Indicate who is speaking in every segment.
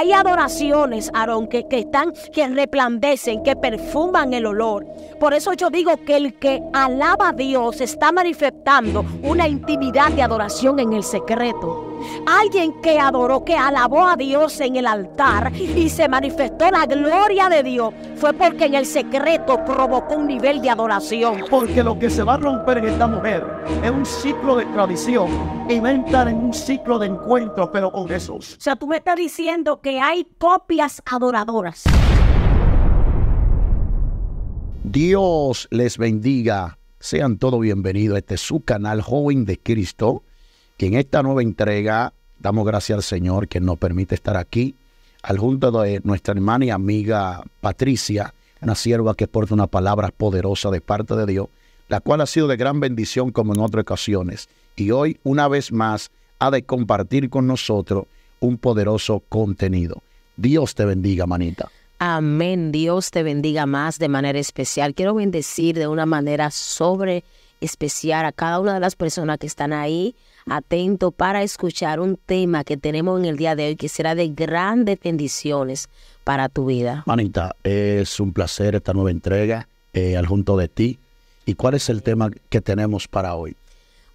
Speaker 1: Hay adoraciones, Aarón, que, están, que replandecen, que perfuman el olor. Por eso yo digo que el que alaba a Dios está manifestando una intimidad de adoración en el secreto. Alguien que adoró, que alabó a Dios en el altar y se manifestó la gloria de Dios fue porque en el secreto provocó un nivel de adoración.
Speaker 2: Porque lo que se va a romper en esta mujer es un ciclo de tradición y va en un ciclo de encuentros pero con Jesús.
Speaker 1: O sea, tú me estás diciendo que hay copias adoradoras.
Speaker 2: Dios les bendiga. Sean todos bienvenidos. Este es su canal Joven de Cristo que en esta nueva entrega damos gracias al Señor que nos permite estar aquí, al junto de nuestra hermana y amiga Patricia, una sierva que porta una palabra poderosa de parte de Dios, la cual ha sido de gran bendición como en otras ocasiones. Y hoy, una vez más, ha de compartir con nosotros un poderoso contenido. Dios te bendiga, manita.
Speaker 1: Amén. Dios te bendiga más de manera especial. Quiero bendecir de una manera sobre especial a cada una de las personas que están ahí, atento para escuchar un tema que tenemos en el día de hoy que será de grandes bendiciones para tu vida.
Speaker 2: Manita, es un placer esta nueva entrega eh, al junto de ti. ¿Y cuál es el tema que tenemos para hoy?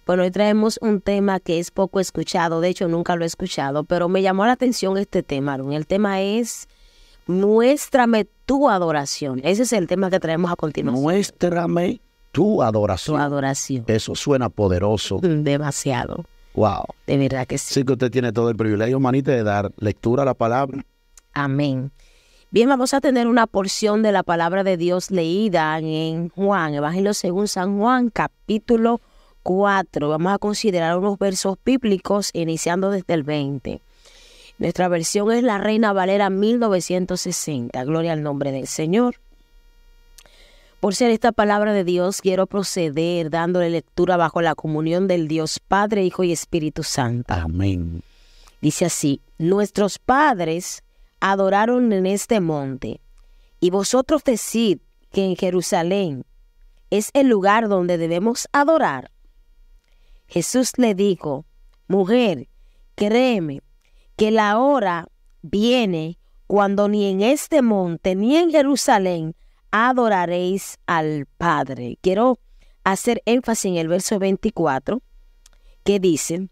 Speaker 1: Bueno, hoy traemos un tema que es poco escuchado, de hecho nunca lo he escuchado, pero me llamó la atención este tema, El tema es Muéstrame tu adoración. Ese es el tema que traemos a continuación. Muéstrame tu adoración. Tu adoración. Eso suena poderoso. Demasiado.
Speaker 2: Wow. De verdad que sí. Sí que usted tiene todo el privilegio, manita, de dar lectura a la palabra.
Speaker 1: Amén. Bien, vamos a tener una porción de la palabra de Dios leída en Juan, Evangelio según San Juan, capítulo 4. Vamos a considerar unos versos bíblicos iniciando desde el 20. Nuestra versión es la Reina Valera 1960. Gloria al nombre del Señor. Por ser esta palabra de Dios, quiero proceder dándole lectura bajo la comunión del Dios Padre, Hijo y Espíritu Santo. Amén. Dice así, nuestros padres adoraron en este monte, y vosotros decid que en Jerusalén es el lugar donde debemos adorar. Jesús le dijo, mujer, créeme que la hora viene cuando ni en este monte ni en Jerusalén adoraréis al Padre. Quiero hacer énfasis en el verso 24, que dice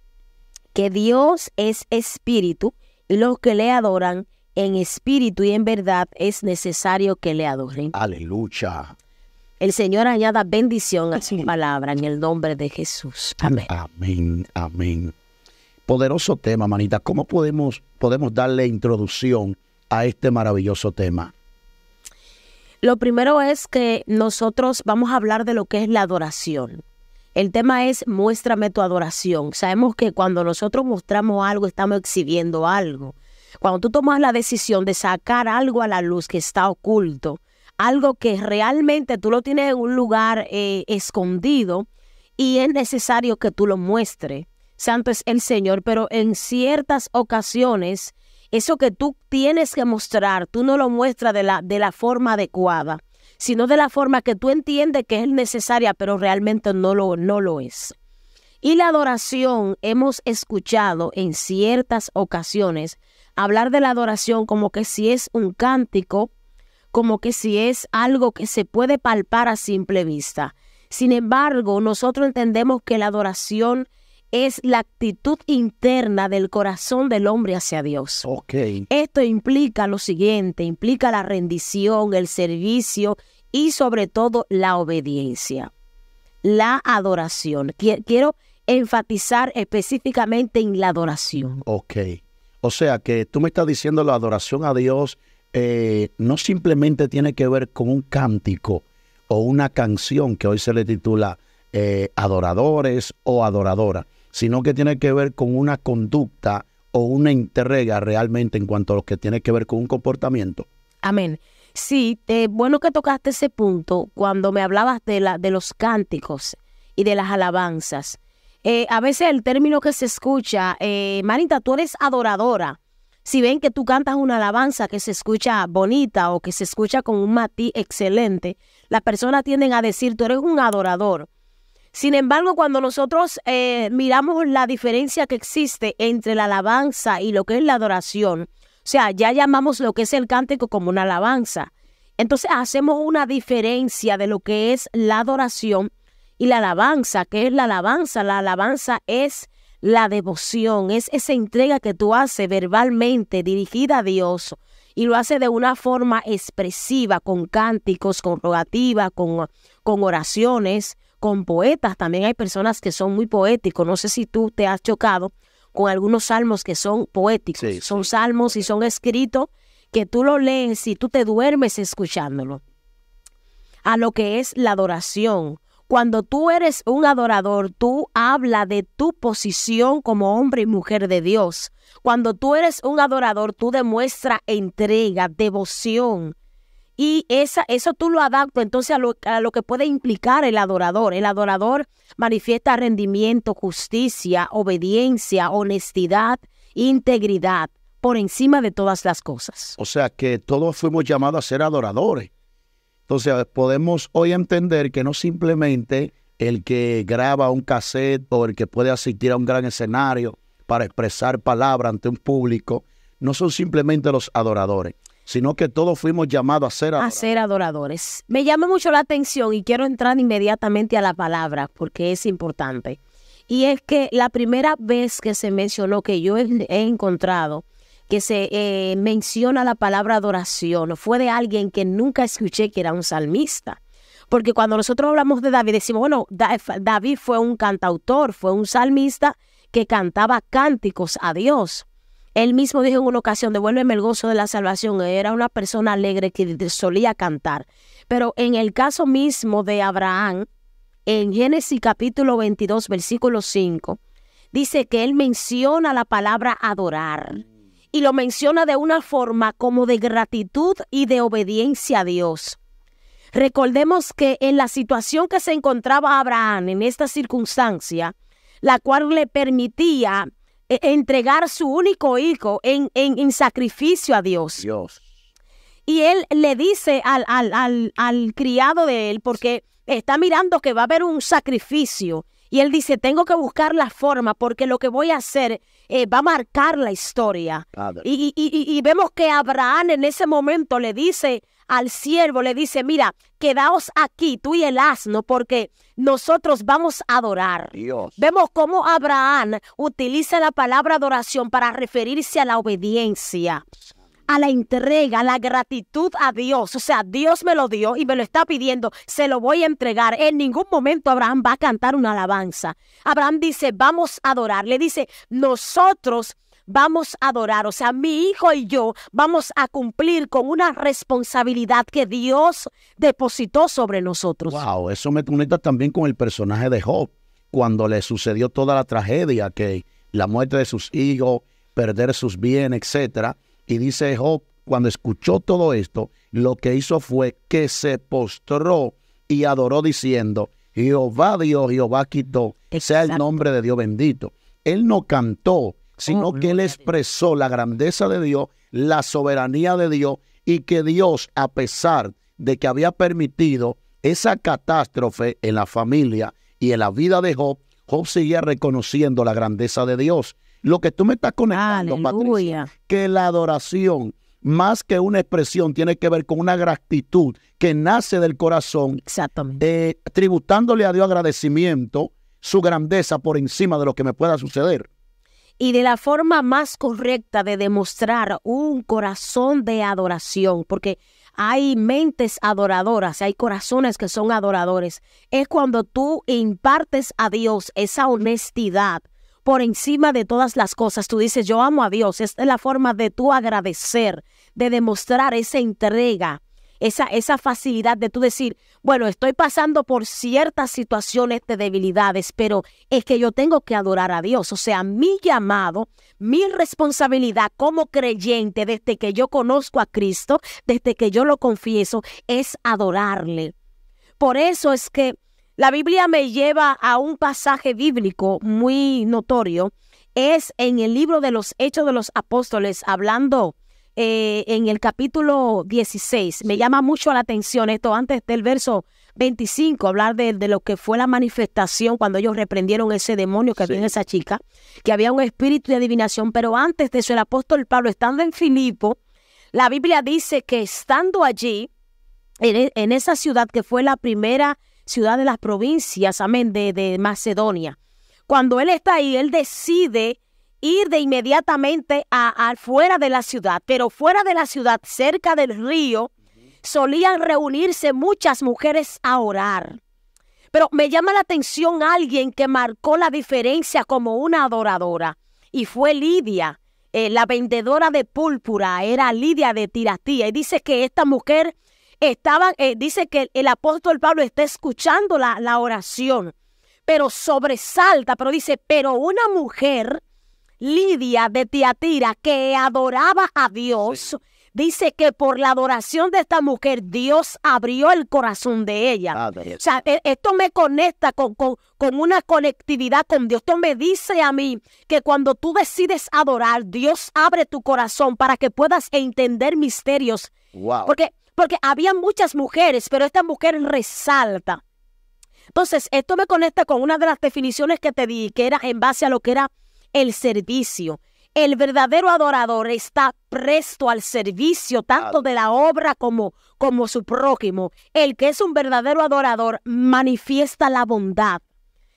Speaker 1: que Dios es espíritu y los que le adoran en espíritu y en verdad es necesario que le adoren. Aleluya. El Señor añada bendición a su palabra en el nombre de Jesús. Amén. Amén,
Speaker 2: amén. Poderoso tema, manita. ¿Cómo podemos, podemos darle introducción a este maravilloso tema?
Speaker 1: Lo primero es que nosotros vamos a hablar de lo que es la adoración. El tema es muéstrame tu adoración. Sabemos que cuando nosotros mostramos algo, estamos exhibiendo algo. Cuando tú tomas la decisión de sacar algo a la luz que está oculto, algo que realmente tú lo tienes en un lugar eh, escondido y es necesario que tú lo muestres. Santo es el Señor, pero en ciertas ocasiones eso que tú tienes que mostrar, tú no lo muestras de la, de la forma adecuada, sino de la forma que tú entiendes que es necesaria, pero realmente no lo, no lo es. Y la adoración, hemos escuchado en ciertas ocasiones hablar de la adoración como que si es un cántico, como que si es algo que se puede palpar a simple vista. Sin embargo, nosotros entendemos que la adoración es la actitud interna del corazón del hombre hacia Dios.
Speaker 2: Okay.
Speaker 1: Esto implica lo siguiente, implica la rendición, el servicio y sobre todo la obediencia, la adoración. Quiero enfatizar específicamente en la adoración.
Speaker 2: Ok. O sea que tú me estás diciendo la adoración a Dios eh, no simplemente tiene que ver con un cántico o una canción que hoy se le titula eh, adoradores o adoradora, sino que tiene que ver con una conducta o una entrega realmente en cuanto a lo que tiene que ver con un comportamiento.
Speaker 1: Amén. Sí, bueno que tocaste ese punto cuando me hablabas de, la, de los cánticos y de las alabanzas. Eh, a veces el término que se escucha, eh, Marita, tú eres adoradora. Si ven que tú cantas una alabanza que se escucha bonita o que se escucha con un matiz excelente, las personas tienden a decir, tú eres un adorador. Sin embargo, cuando nosotros eh, miramos la diferencia que existe entre la alabanza y lo que es la adoración, o sea, ya llamamos lo que es el cántico como una alabanza. Entonces hacemos una diferencia de lo que es la adoración y la alabanza. ¿Qué es la alabanza? La alabanza es la devoción, es esa entrega que tú haces verbalmente dirigida a Dios y lo haces de una forma expresiva, con cánticos, con rogativas, con, con oraciones con poetas. También hay personas que son muy poéticos. No sé si tú te has chocado con algunos salmos que son poéticos. son salmos y son escritos que tú lo lees y tú te duermes escuchándolo. A lo que es la adoración. Cuando tú eres un adorador, tú habla de tu posición como hombre y mujer de Dios. Cuando tú eres un adorador, tú demuestra entrega, devoción, y esa, eso tú lo adaptas entonces a lo, a lo que puede implicar el adorador. El adorador manifiesta rendimiento, justicia, obediencia, honestidad, integridad, por encima de todas las cosas.
Speaker 2: O sea que todos fuimos llamados a ser adoradores. Entonces podemos hoy entender que no simplemente el que graba un cassette o el que puede asistir a un gran escenario para expresar palabra ante un público, no son simplemente los adoradores sino que todos fuimos llamados a ser adoradores. A
Speaker 1: ser adoradores. Me llama mucho la atención y quiero entrar inmediatamente a la palabra porque es importante. Y es que la primera vez que se mencionó, que yo he, encontrado, que se eh, menciona la palabra adoración, fue de alguien que nunca escuché que era un salmista. Porque cuando nosotros hablamos de David, decimos, bueno, David fue un cantautor, fue un salmista que cantaba cánticos a Dios. Él mismo dijo en una ocasión, devuélveme el gozo de la salvación. Era una persona alegre que solía cantar. Pero en el caso mismo de Abraham, en Génesis capítulo 22, versículo 5, dice que él menciona la palabra adorar. Y lo menciona de una forma como de gratitud y de obediencia a Dios. Recordemos que en la situación que se encontraba Abraham en esta circunstancia, la cual le permitía e, e entregar su único hijo en, en, sacrificio a Dios. Y él le dice al, criado de él, porque está mirando que va a haber un sacrificio. Y él dice, tengo que buscar la forma porque lo que voy a hacer eh, va a marcar la historia. y, vemos que Abraham en ese momento le dice al siervo le dice, mira, quedaos aquí tú y el asno porque nosotros vamos a adorar. Vemos cómo Abraham utiliza la palabra adoración para referirse a la obediencia a la entrega, a la gratitud a Dios. O sea, Dios me lo dio y me lo está pidiendo, se lo voy a entregar. En ningún momento Abraham va a cantar una alabanza. Abraham dice, vamos a adorar. Le dice, nosotros vamos a adorar, o sea, mi hijo y yo vamos a cumplir con una responsabilidad que Dios depositó sobre nosotros.
Speaker 2: Wow, eso me conecta también con el personaje de Job, cuando le sucedió toda la tragedia, que la muerte de sus hijos, perder sus bienes, etc. y dice Job cuando escuchó todo esto, lo que hizo fue que se postró y adoró diciendo, Jehová Dios, Jehová quitó, sea el nombre de Dios bendito. Él no cantó, sino oh, que él expresó la grandeza de Dios, la soberanía de Dios y que Dios, a pesar de que había permitido esa catástrofe en la familia y en la vida de Job, Job seguía reconociendo la grandeza de Dios. Lo que tú me estás conectando, Patricia, que la adoración, más que una expresión, tiene que ver con una gratitud que nace del corazón, eh, tributándole a Dios agradecimiento, su grandeza por encima de lo que me pueda suceder.
Speaker 1: Y de la forma más correcta de demostrar un corazón de adoración, porque hay mentes adoradoras, hay corazones que son adoradores, es cuando tú impartes a Dios esa honestidad por encima de todas las cosas. Tú dices, yo amo a Dios. Esta es la forma de tú agradecer, de demostrar esa entrega esa, facilidad de tú decir, bueno, estoy pasando por ciertas situaciones de debilidades, pero es que yo tengo que adorar a Dios. O sea, mi llamado, mi responsabilidad como creyente desde que yo conozco a Cristo, desde que yo lo confieso, es adorarle. Por eso es que la Biblia me lleva a un pasaje bíblico muy notorio. Es en el libro de los Hechos de los Apóstoles, hablando eh, en el capítulo 16. Me llama mucho la atención esto antes del verso 25, hablar de, lo que fue la manifestación cuando ellos reprendieron ese demonio que había en esa chica, que había un espíritu de adivinación, pero antes de eso el apóstol Pablo, estando en Filipo, la Biblia dice que estando allí, en, e, esa ciudad que fue la primera ciudad de las provincias, amén, de Macedonia, cuando él está ahí, él decide ir de inmediatamente a, fuera de la ciudad, pero fuera de la ciudad, cerca del río, solían reunirse muchas mujeres a orar. Pero me llama la atención alguien que marcó la diferencia como una adoradora, y fue Lidia, eh, la vendedora de púrpura, era Lidia de Tiratía, y dice que esta mujer estaba, eh, dice que el, apóstol Pablo está escuchando la oración, pero sobresalta, pero dice, pero una mujer Lidia de Tiatira, que adoraba a Dios, dice que por la adoración de esta mujer, Dios abrió el corazón de ella. Ah, o sea, e, esto me conecta con, con, una conectividad con Dios. Esto me dice a mí que cuando tú decides adorar, Dios abre tu corazón para que puedas entender misterios. Porque, porque había muchas mujeres, pero esta mujer resalta. Entonces, esto me conecta con una de las definiciones que te di, que era en base a lo que era el servicio. El verdadero adorador está presto al servicio tanto de la obra como, como su prójimo. El que es un verdadero adorador manifiesta la bondad.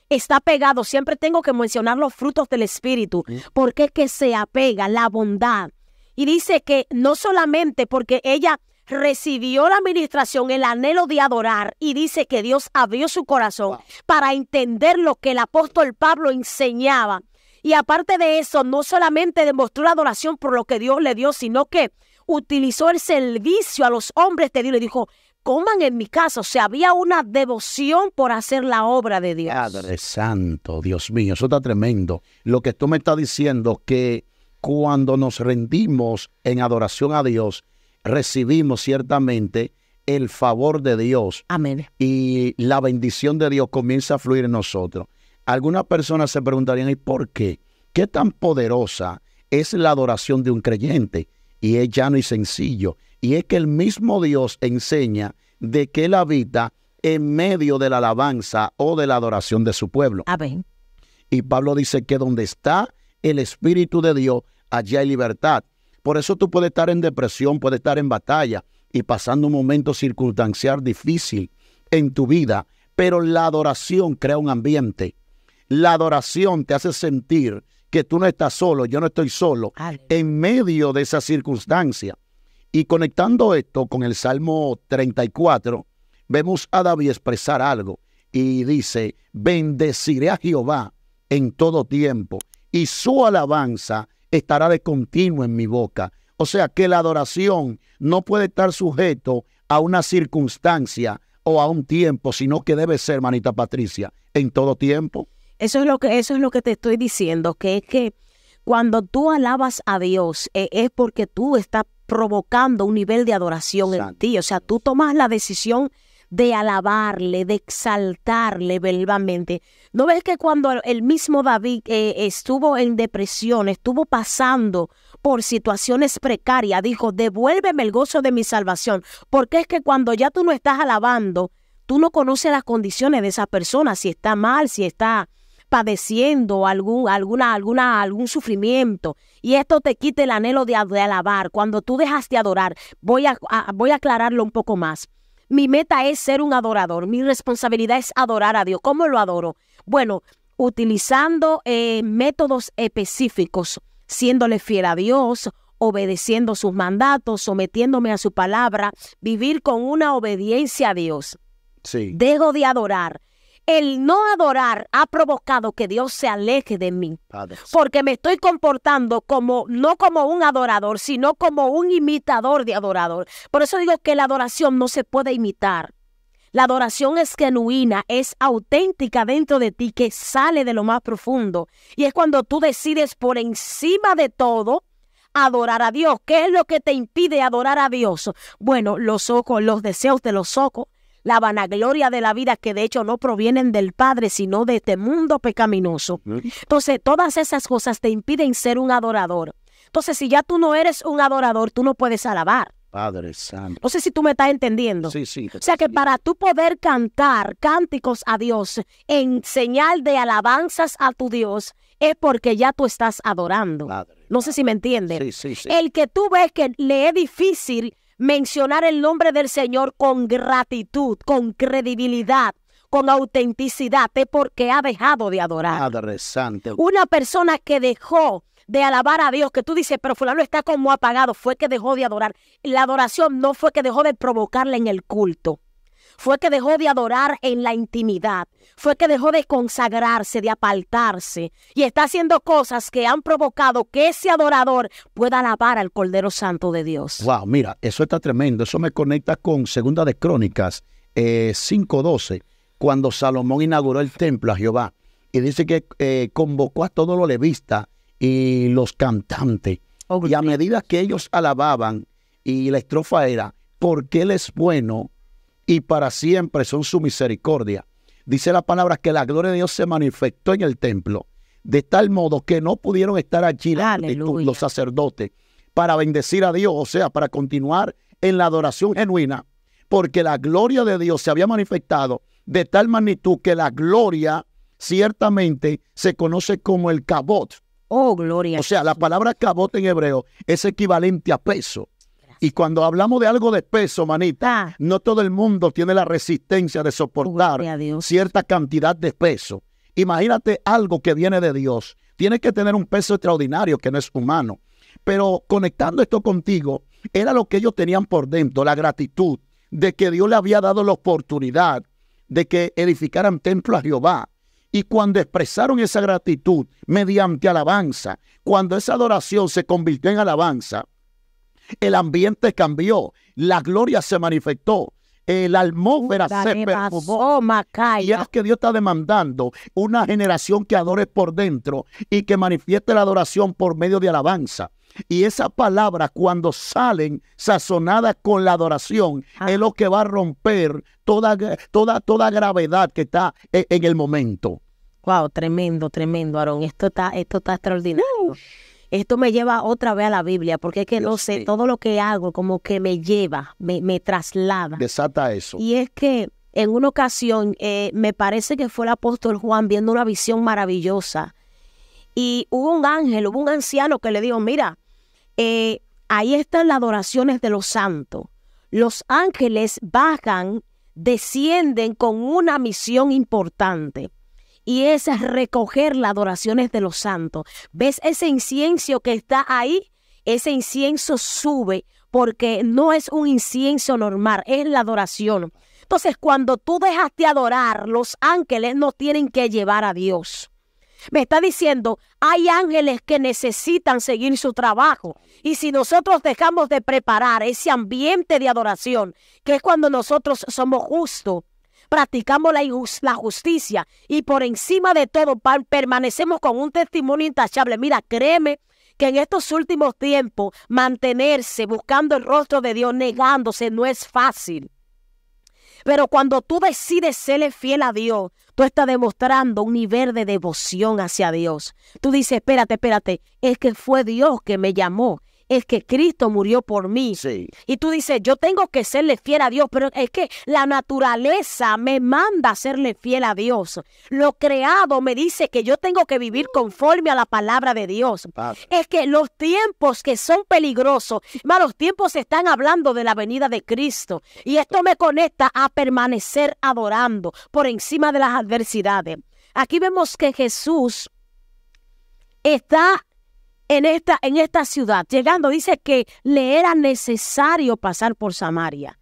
Speaker 1: Está pegado, siempre tengo que mencionar los frutos del Espíritu, mm. porque que se apega la bondad. Y dice que no solamente porque ella recibió la administración, el anhelo de adorar y dice que Dios abrió su corazón para entender lo que el apóstol Pablo enseñaba y aparte de eso, no solamente demostró la adoración por lo que Dios le dio, sino que utilizó el servicio a los hombres de Dios. Le dijo, coman en mi casa. O sea, había una devoción por hacer la obra de Dios. Padre
Speaker 2: Santo, Dios mío, eso está tremendo. Lo que tú me estás diciendo, que cuando nos rendimos en adoración a Dios, recibimos ciertamente el favor de Dios. Amén. Y la bendición de Dios comienza a fluir en nosotros. Algunas personas se preguntarían, ¿y por qué? ¿Qué tan poderosa es la adoración de un creyente? Y es llano y sencillo. Y es que el mismo Dios enseña de que Él habita en medio de la alabanza o de la adoración de su pueblo. Amén. Y Pablo dice que donde está el Espíritu de Dios, allá hay libertad. Por eso tú puedes estar en depresión, puedes estar en batalla y pasando un momento circunstancial difícil en tu vida, pero la adoración crea un ambiente la adoración te hace sentir que tú no estás solo, yo no estoy solo, en medio de esa circunstancia. Y conectando esto con el Salmo 34, vemos a David expresar algo y dice, bendeciré a Jehová en todo tiempo y su alabanza estará de continuo en mi boca. O sea que la adoración no puede estar sujeto a una circunstancia o a un tiempo, sino que debe ser, manita Patricia, en todo tiempo.
Speaker 1: Eso es lo que, eso es lo que te estoy diciendo, que es que cuando tú alabas a Dios e, es porque tú estás provocando un nivel de adoración en ti. O sea, tú tomas la decisión de alabarle, de exaltarle verbalmente. ¿No ves que cuando el mismo David eh, estuvo en depresión, estuvo pasando por situaciones precarias, dijo, devuélveme el gozo de mi salvación? Porque es que cuando ya tú no estás alabando, tú no conoces las condiciones de esa persona, si está mal, si está padeciendo algún, alguna, alguna, algún sufrimiento y esto te quite el anhelo de, alabar, cuando tú dejas de adorar, voy a, voy a aclararlo un poco más. Mi meta es ser un adorador, mi responsabilidad es adorar a Dios. ¿Cómo lo adoro? Bueno, utilizando eh, métodos específicos, siéndole fiel a Dios, obedeciendo sus mandatos, sometiéndome a su palabra, vivir con una obediencia a Dios. Sí. Dejo de adorar el no adorar ha provocado que Dios se aleje de mí. Porque me estoy comportando como, no como un adorador, sino como un imitador de adorador. Por eso digo que la adoración no se puede imitar. La adoración es genuina, es auténtica dentro de ti, que sale de lo más profundo. Y es cuando tú decides por encima de todo adorar a Dios. ¿Qué es lo que te impide adorar a Dios? Bueno, los ojos, los deseos de los ojos, la vanagloria de la vida que de hecho no provienen del Padre, sino de este mundo pecaminoso. Entonces, todas esas cosas te impiden ser un adorador. Entonces, si ya tú no eres un adorador, tú no puedes alabar.
Speaker 2: Padre Santo.
Speaker 1: No sé si tú me estás entendiendo.
Speaker 2: Sí, sí. O sea que
Speaker 1: para tú poder cantar cánticos a Dios en señal de alabanzas a tu Dios, es porque ya tú estás adorando. no sé si me entiendes. El que tú ves que le es difícil mencionar el nombre del Señor con gratitud, con credibilidad, con autenticidad, porque ha dejado de adorar. Una persona que dejó de alabar a Dios, que tú dices, pero fulano está como apagado, fue que dejó de adorar. La adoración no fue que dejó de provocarle en el culto fue que dejó de adorar en la intimidad, fue que dejó de consagrarse, de apartarse, y está haciendo cosas que han provocado que ese adorador pueda alabar al Cordero Santo de Dios.
Speaker 2: Wow, mira, eso está tremendo, eso me conecta con Segunda de Crónicas 5.12, eh, cuando Salomón inauguró el templo a Jehová, y dice que eh, convocó a todos los levistas y los cantantes, oh, y a medida que ellos alababan, y la estrofa era, porque Él es bueno y para siempre son su misericordia. Dice la palabra que la gloria de Dios se manifestó en el templo, de tal modo que no pudieron estar allí los sacerdotes para bendecir a Dios, o sea, para continuar en la adoración genuina, porque la gloria de Dios se había manifestado de tal magnitud que la gloria ciertamente se conoce como el cabot. Oh, gloria. O sea, la palabra cabot en hebreo es equivalente a peso. Y cuando hablamos de algo de peso, manita, ah. no todo el mundo tiene la resistencia de soportar cierta cantidad de peso. Imagínate algo que viene de Dios. Tiene que tener un peso extraordinario que no es humano. Pero conectando esto contigo, era lo que ellos tenían por dentro, la gratitud de que Dios le había dado la oportunidad de que edificaran templo a Jehová. Y cuando expresaron esa gratitud mediante alabanza, cuando esa adoración se convirtió en alabanza, el ambiente cambió. La gloria se manifestó. Eh, la atmósfera se perfumó. y es que Dios está demandando una generación que adore por dentro y que manifieste la adoración por medio de alabanza. Y esas palabras cuando salen sazonadas con la adoración es lo que va a romper toda, toda, toda gravedad que está eh, en, el momento.
Speaker 1: Wow, tremendo, tremendo, Aarón. Esto está, esto está extraordinario. Esto me lleva otra vez a la Biblia, porque es que no sé, todo lo que hago como que me lleva, me, traslada. Desata eso. Y es que en una ocasión, eh, me parece que fue el apóstol Juan viendo una visión maravillosa. Y hubo un ángel, hubo un anciano que le dijo, mira, eh, ahí están las adoraciones de los santos. Los ángeles bajan, descienden con una misión importante y es recoger las adoraciones de los santos. ¿Ves ese incienso que está ahí? Ese incienso sube porque no es un incienso normal, es la adoración. Entonces, cuando tú dejas de adorar, los ángeles no tienen que llevar a Dios. Me está diciendo, hay ángeles que necesitan seguir su trabajo. Y si nosotros dejamos de preparar ese ambiente de adoración, que es cuando nosotros somos justos, practicamos la, la justicia y por encima de todo permanecemos con un testimonio intachable. Mira, créeme que en estos últimos tiempos mantenerse buscando el rostro de Dios, negándose, no es fácil. Pero cuando tú decides serle fiel a Dios, tú estás demostrando un nivel de devoción hacia Dios. Tú dices, espérate, espérate, es que fue Dios que me llamó es que Cristo murió por mí. Y tú dices, yo tengo que serle fiel a Dios, pero es que la naturaleza me manda a serle fiel a Dios. Lo creado me dice que yo tengo que vivir conforme a la palabra de Dios. Es que los tiempos que son peligrosos, malos los tiempos están hablando de la venida de Cristo. Y esto me conecta a permanecer adorando por encima de las adversidades. Aquí vemos que Jesús está en esta, en esta ciudad. Llegando dice que le era necesario pasar por Samaria.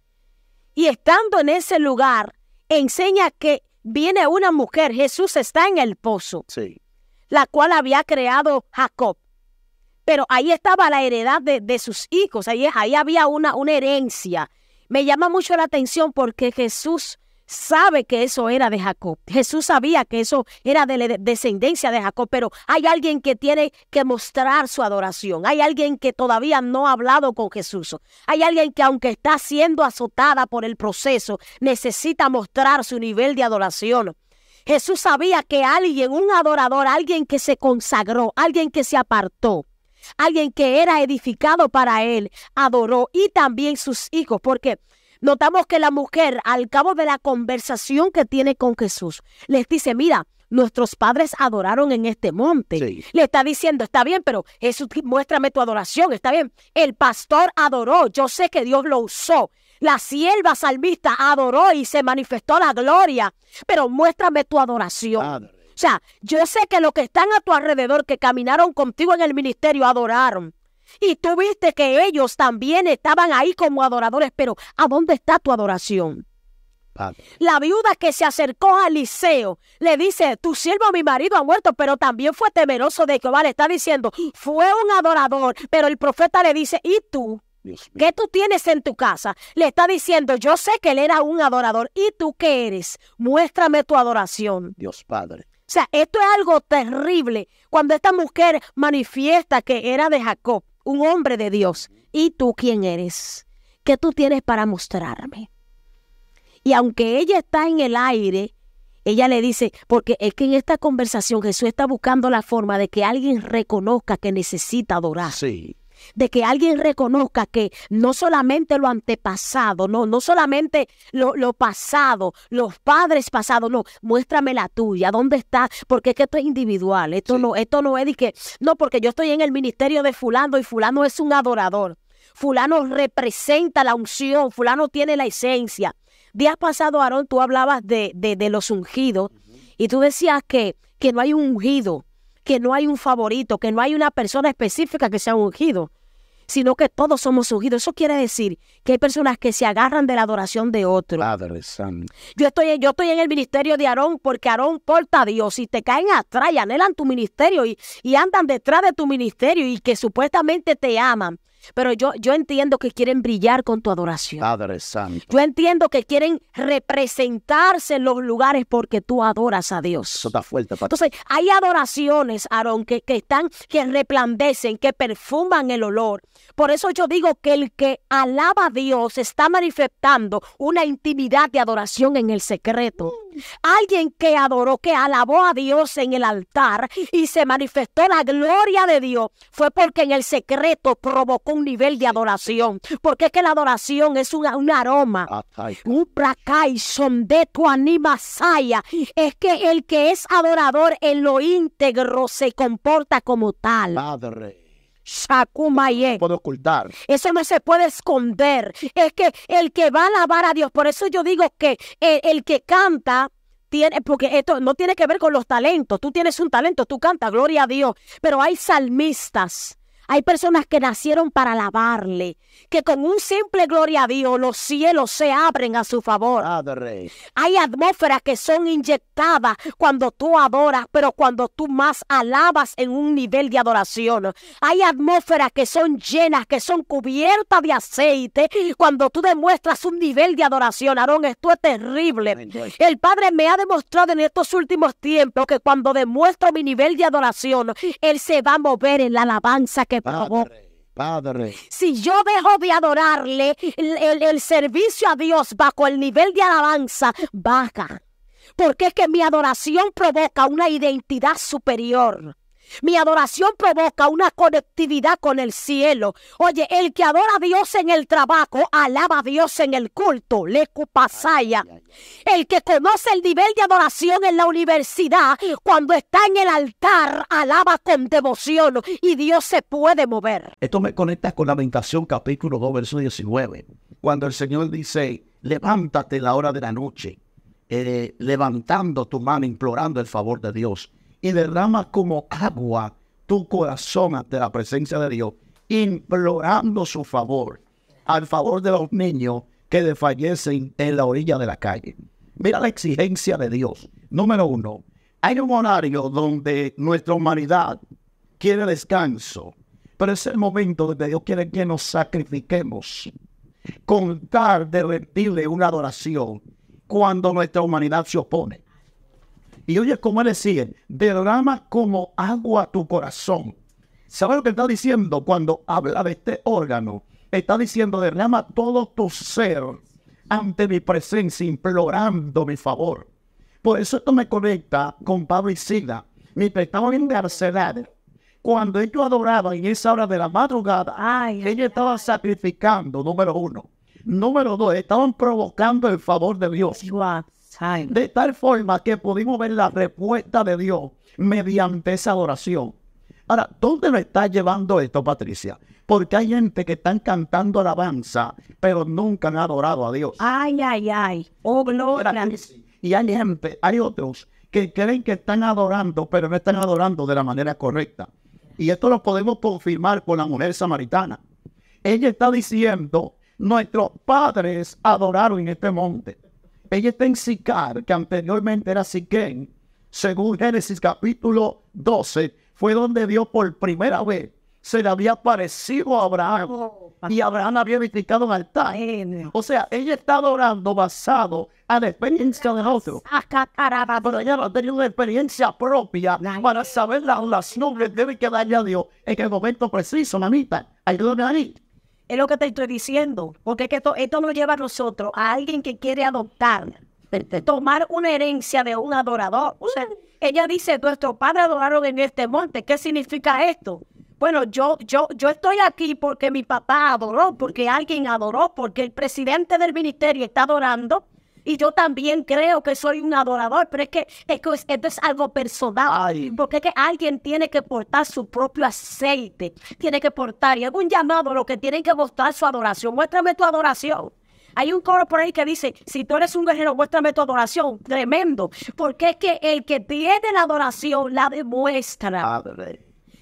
Speaker 1: Y estando en ese lugar, enseña que viene una mujer, Jesús está en el pozo, sí. la cual había creado Jacob. Pero ahí estaba la heredad de, de sus hijos, ahí, ahí había una, una herencia. Me llama mucho la atención porque Jesús sabe que eso era de Jacob. Jesús sabía que eso era de la descendencia de Jacob, pero hay alguien que tiene que mostrar su adoración. Hay alguien que todavía no ha hablado con Jesús. Hay alguien que aunque está siendo azotada por el proceso, necesita mostrar su nivel de adoración. Jesús sabía que alguien, un adorador, alguien que se consagró, alguien que se apartó, alguien que era edificado para él, adoró y también sus hijos, porque notamos que la mujer, al cabo de la conversación que tiene con Jesús, les dice, mira, nuestros padres adoraron en este monte. Le está diciendo, está bien, pero Jesús, muéstrame tu adoración, está bien. El pastor adoró, yo sé que Dios lo usó. La sierva salmista adoró y se manifestó la gloria, pero muéstrame tu adoración. O sea, yo sé que los que están a tu alrededor, que caminaron contigo en el ministerio, adoraron. Y tú viste que ellos también estaban ahí como adoradores, pero ¿a dónde está tu adoración? La viuda que se acercó a Eliseo le dice, tu siervo mi marido ha muerto, pero también fue temeroso de Jehová. Le está diciendo, fue un adorador, pero el profeta le dice, ¿y tú? ¿Qué tú tienes en tu casa? Le está diciendo, yo sé que él era un adorador. ¿Y tú qué eres? Muéstrame tu adoración.
Speaker 2: Dios Padre. O
Speaker 1: sea, esto es algo terrible. Cuando esta mujer manifiesta que era de Jacob, un hombre de Dios. ¿Y tú quién eres? ¿Qué tú tienes para mostrarme? Y aunque ella está en el aire, ella le dice, porque es que en esta conversación Jesús está buscando la forma de que alguien reconozca que necesita adorar. Sí de que alguien reconozca que no solamente lo antepasado, no, no solamente lo, pasado, los padres pasados, no, muéstrame la tuya, ¿dónde está? Porque es que esto es individual, esto no, esto no es de que, no, porque yo estoy en el ministerio de fulano y fulano es un adorador. Fulano representa la unción, fulano tiene la esencia. Días pasado, Aarón, tú hablabas de, de, los ungidos y tú decías que, que no hay un ungido que no hay un favorito, que no hay una persona específica que sea ungido, sino que todos somos ungidos. Eso quiere decir que hay personas que se agarran de la adoración de otro. Padre Santo. Yo estoy, yo estoy en el ministerio de Aarón porque Aarón porta a Dios y te caen atrás y anhelan tu ministerio y, y andan detrás de tu ministerio y que supuestamente te aman. Pero yo, yo entiendo que quieren brillar con tu adoración. Padre Santo. Yo entiendo que quieren representarse en los lugares porque tú adoras a Dios. Eso está fuerte, padre. Entonces, hay adoraciones, Aarón, que, que están, que replandecen, que perfuman el olor. Por eso yo digo que el que alaba a Dios está manifestando una intimidad de adoración en el secreto. Alguien que adoró, que alabó a Dios en el altar y se manifestó la gloria de Dios fue porque en el secreto provocó un nivel de adoración, porque es que la adoración es un, un aroma. anima Es que el que es adorador en lo íntegro se comporta como tal. Padre. Puedo ocultar. Eso no se puede esconder. Es que el que va a alabar a Dios, por eso yo digo que el, que canta tiene, porque esto no tiene que ver con los talentos. Tú tienes un talento, tú cantas, gloria a Dios. Pero hay salmistas hay personas que nacieron para alabarle, que con un simple gloria a Dios los cielos se abren a su favor. Hay atmósferas que son inyectadas cuando tú adoras, pero cuando tú más alabas en un nivel de adoración. Hay atmósferas que son llenas, que son cubiertas de aceite cuando tú demuestras un nivel de adoración. Aarón, esto es terrible. El Padre me ha demostrado en estos últimos tiempos que cuando demuestro mi nivel de adoración, Él se va a mover en la alabanza que
Speaker 2: Padre.
Speaker 1: Si yo dejo de adorarle, el, el, servicio a Dios bajo el nivel de alabanza baja. Porque es que mi adoración provoca una identidad superior. Mi adoración provoca una conectividad con el cielo. Oye, el que adora a Dios en el trabajo, alaba a Dios en el culto. le pasaya. El que conoce el nivel de adoración en la universidad, cuando está en el altar, alaba con devoción y Dios se puede mover.
Speaker 2: Esto me conecta con Lamentación capítulo 2, verso 19. Cuando el Señor dice, levántate la hora de la noche, eh, levantando tu mano, implorando el favor de Dios y derrama como agua tu corazón ante la presencia de Dios, implorando su favor, al favor de los niños que desfallecen en la orilla de la calle. Mira la exigencia de Dios. Número uno, hay un horario donde nuestra humanidad quiere descanso, pero es el momento donde Dios quiere que nos sacrifiquemos. Contar de rendirle una adoración cuando nuestra humanidad se opone. Y oye, como él decía, derrama como agua tu corazón. ¿Sabes lo que está diciendo cuando habla de este órgano? Está diciendo, derrama todo tu ser ante mi presencia, implorando mi favor. Por eso esto me conecta con Pablo y Sila. Mientras estaban cuando ellos adoraban en esa hora de la madrugada, ellos estaban sacrificando, número uno. Número dos, estaban provocando el favor de Dios. De tal forma que pudimos ver la respuesta de Dios mediante esa adoración. Ahora, ¿dónde nos está llevando esto, Patricia? Porque hay gente que están cantando alabanza, pero nunca han adorado a Dios.
Speaker 1: Ay, ay, ay. Oh, gloria. Y hay
Speaker 2: gente, hay otros que creen que están adorando, pero no están adorando de la manera correcta. Y esto lo podemos confirmar con la mujer samaritana. Ella está diciendo, nuestros padres adoraron en este monte. Ella está en Sicar, que anteriormente era Siquén. Según Génesis capítulo 12, fue donde Dios por primera vez se le había aparecido a Abraham. Oh, y Abraham había visitado un altar. O sea, ella está orando basado en la experiencia de otro. Ah, Pero ella no una experiencia propia para saber las, nubes debe
Speaker 1: quedarle a Dios en el momento preciso, mamita. Ayúdame mí. Es lo que te estoy diciendo, porque esto, esto nos lleva a nosotros, a alguien que quiere adoptar, tomar una herencia de un adorador. ella dice, nuestro padre adoraron en este monte, ¿qué significa esto? Bueno, yo, yo, yo estoy aquí porque mi papá adoró, porque alguien adoró, porque el presidente del ministerio está adorando, y yo también creo que soy un adorador, pero es que, esto es algo personal. Porque es que alguien tiene que portar su propio aceite, tiene que portar. Y un llamado a los que tienen que mostrar su adoración. Muéstrame tu adoración. Hay un coro por ahí que dice, si tú eres un guerrero, muéstrame tu adoración. Tremendo. Porque es que el que tiene la adoración la demuestra.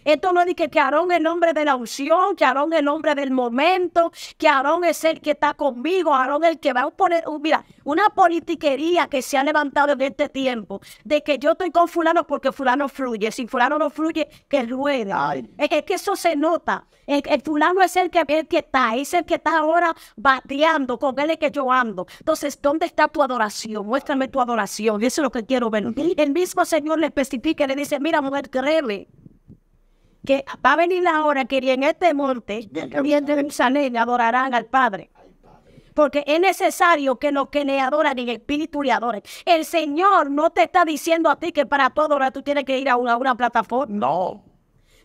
Speaker 1: Esto no es que, Aarón es el hombre de la unción, que Aarón es el hombre del momento, que Aarón es el que está conmigo, Aarón es el que va a poner, mira, una politiquería que se ha levantado en este tiempo, de que yo estoy con fulano porque fulano fluye, si fulano no fluye, que rueda. Es, que eso se nota. El, fulano es el que, está, es el que está ahora bateando, con él es que yo ando. Entonces, ¿dónde está tu adoración? Muéstrame tu adoración, eso es lo que quiero ver. El mismo Señor le especifica, le dice, mira mujer, créeme que va a venir la hora que en este monte y en adorarán al Padre. Porque es necesario que los que le adoran en espíritu le adoren. El Señor no te está diciendo a ti que para todo ahora tú tienes que ir a una plataforma. No.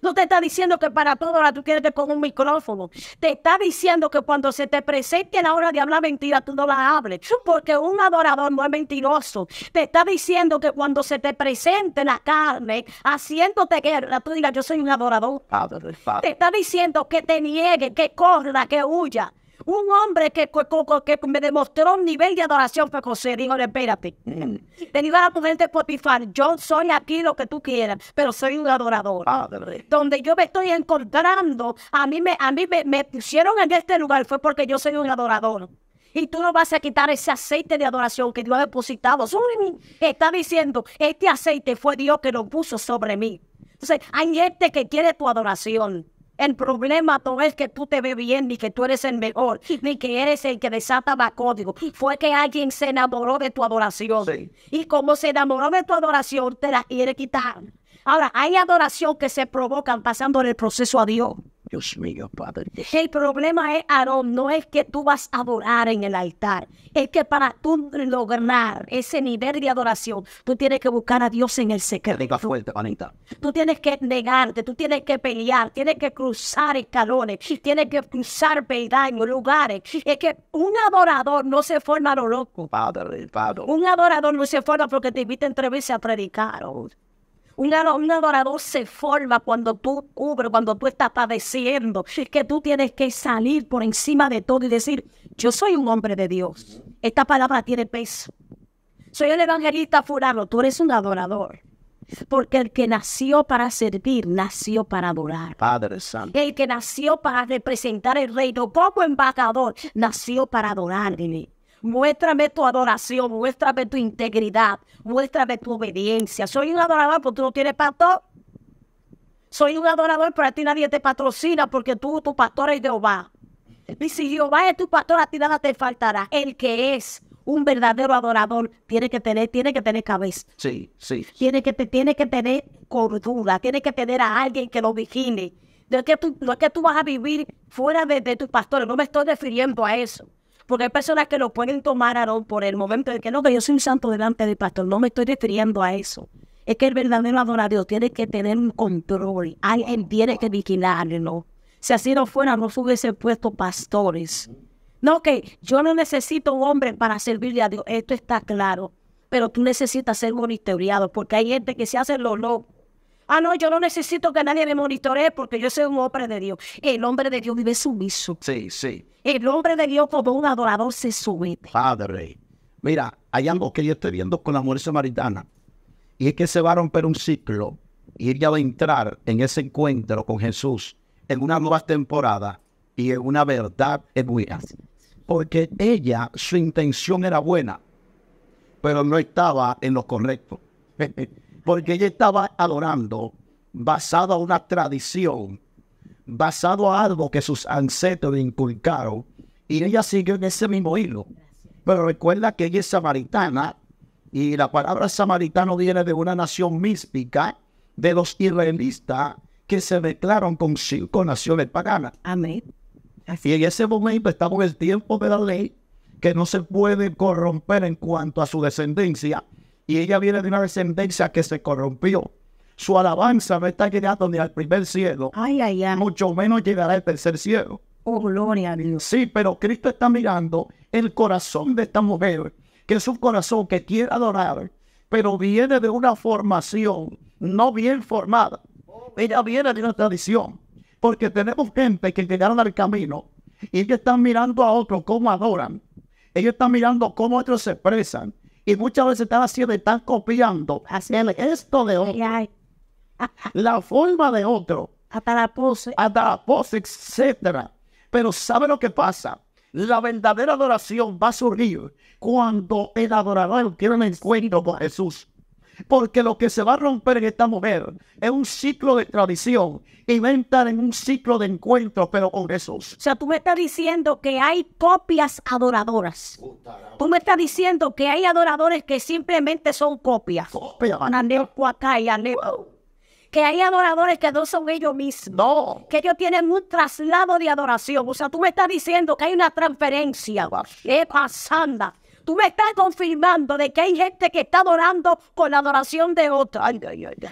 Speaker 1: No te está diciendo que para todo hora tú quieres que un micrófono. Te está diciendo que cuando se te presente la hora de hablar mentira, tú no la hables. Porque un adorador no es mentiroso. Te está diciendo que cuando se te presente la carne, haciéndote guerra, tú digas, yo soy un adorador. Te está diciendo que te niegue, que corra, que huya. Un hombre que, me demostró un nivel de adoración fue José. Dijo, espérate. Te mm. a tu yo soy aquí lo que tú quieras, pero soy un adorador. Donde yo me estoy encontrando, a mí, me, me, pusieron en este lugar fue porque yo soy un adorador. Y tú no vas a quitar ese aceite de adoración que Dios ha depositado sobre mí. Está diciendo, este aceite fue Dios que lo puso sobre mí. Entonces, hay gente que quiere tu adoración. El problema no es que tú te ves bien, ni que tú eres el mejor, ni que eres el que desata va código. Fue que alguien se enamoró de tu adoración. Y como se enamoró de tu adoración, te la quiere quitar. Ahora, hay adoración que se provocan pasando el proceso a Dios. Dios mío, Padre. El problema es, Aarón, no es que tú vas a adorar en el altar. Es que para tú lograr ese nivel de adoración, tú tienes que buscar a Dios en el secreto. Fuerte, Tú tienes que negarte, tú tienes que pelear, tienes que cruzar escalones, tienes que cruzar en lugares. Es que un adorador no se forma lo loco.
Speaker 2: Padre, padre.
Speaker 1: Un adorador no se forma porque te invita a veces a predicar. Un, adorador se forma cuando tú cubres, cuando tú estás padeciendo. Es que tú tienes que salir por encima de todo y decir, yo soy un hombre de Dios. Esta palabra tiene peso. Soy el evangelista furado. tú eres un adorador. Porque el que nació para servir, nació para adorar.
Speaker 2: Padre Santo.
Speaker 1: El que nació para representar el reino como embajador, nació para adorar. Muéstrame tu adoración, muéstrame tu integridad, muéstrame tu obediencia. Soy un adorador porque tú no tienes pastor. Soy un adorador, pero a ti nadie te patrocina porque tú, tu pastor es Jehová. Y si Jehová es tu pastor, a ti nada te faltará. El que es un verdadero adorador tiene que tener, tiene que tener cabeza.
Speaker 2: Sí, sí.
Speaker 1: Tiene que, tiene que tener cordura, tiene que tener a alguien que lo vigile. No es que tú, no que tú vas a vivir fuera de tus pastores, no me estoy refiriendo a eso. Porque hay personas que lo pueden tomar, Aarón, por el momento de que no, que yo soy un santo delante del pastor. No me estoy refiriendo a eso. Es que el verdadero adorador tiene que tener un control. Alguien tiene que vigilarlo. Si así no fuera, no se hubiese puesto pastores. No, que yo no necesito un hombre para servirle a Dios. Esto está claro. Pero tú necesitas ser monitoreado porque hay gente que se hace lo loco Ah, no, yo no necesito que nadie me monitoree porque yo soy un hombre de Dios. El hombre de Dios vive sumiso. Sí, sí. El hombre de Dios como un adorador se sube. Padre,
Speaker 2: mira, hay algo que yo estoy viendo con la mujer samaritana. Y es que se va a romper un ciclo y ella va a entrar en ese encuentro con Jesús en una nueva temporada y en una verdad buena Porque ella, su intención era buena, pero no estaba en lo correcto. porque ella estaba adorando basado a una tradición, basado a algo que sus ancestros inculcaron, y ella siguió en ese mismo hilo. Pero recuerda que ella es samaritana, y la palabra samaritano viene de una nación mística, de los israelitas, que se declararon con cinco naciones paganas. Amén. Así. Y en ese momento estamos en el tiempo de la ley, que no se puede corromper en cuanto a su descendencia, y ella viene de una descendencia que se corrompió. Su alabanza no está llegando ni al primer cielo, mucho menos llegará al tercer cielo. Oh, gloria a Dios. Sí, pero Cristo está mirando el corazón de esta mujer, que es un corazón que quiere adorar, pero viene de una formación no bien formada. Ella viene de una tradición, porque tenemos gente que llegaron al camino y que están mirando a otros cómo adoran. Ellos están mirando cómo otros se expresan. Y muchas veces están haciendo, están copiando haciendo esto de otro. La forma de otro. Hasta la pose. Hasta la pose, etc. Pero ¿sabe lo que pasa? La verdadera adoración va a surgir cuando el adorador tiene un encuentro con Jesús. Porque lo que se va a romper en esta mujer es un ciclo de tradición y va a en un ciclo de encuentros, pero con Jesús. O
Speaker 1: sea, tú me estás diciendo que hay copias adoradoras. Tú me estás diciendo que hay adoradores que simplemente son copias. Que hay adoradores que no son ellos mismos. Que ellos tienen un traslado de adoración. O sea, tú me estás diciendo que hay una transferencia. Qué pasanda Tú me estás confirmando de que hay gente que está adorando con la adoración de otra.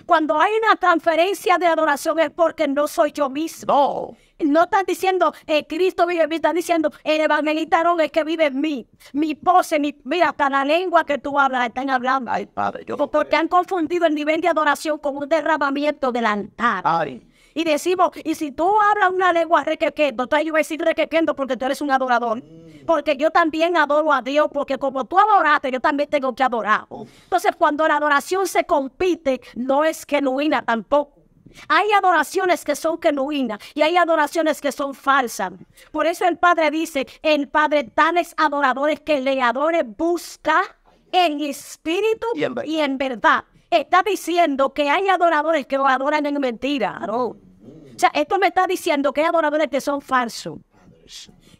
Speaker 1: Cuando hay una transferencia de adoración es porque no soy yo mismo. No estás diciendo, eh, Cristo vive en mí, están diciendo, el evangelista no es que vive en mí. Mi pose, mira, hasta la lengua que tú hablas, están hablando. Ay, padre, yo porque han confundido el nivel de adoración con un derramamiento del altar. Ay y decimos, y si tú hablas una lengua requequendo, tú yo voy a decir requequendo porque tú eres un adorador. Mm. Porque yo también adoro a Dios, porque como tú adoraste, yo también tengo que adorar. Entonces, cuando la adoración se compite, no es genuina tampoco. Hay adoraciones que son genuinas y hay adoraciones que son falsas. Por eso el Padre dice, el Padre danes adoradores que le adore busca en espíritu y en, verdad. Está diciendo que hay adoradores que lo adoran en mentira. O sea, esto me está diciendo que hay adoradores que son falsos,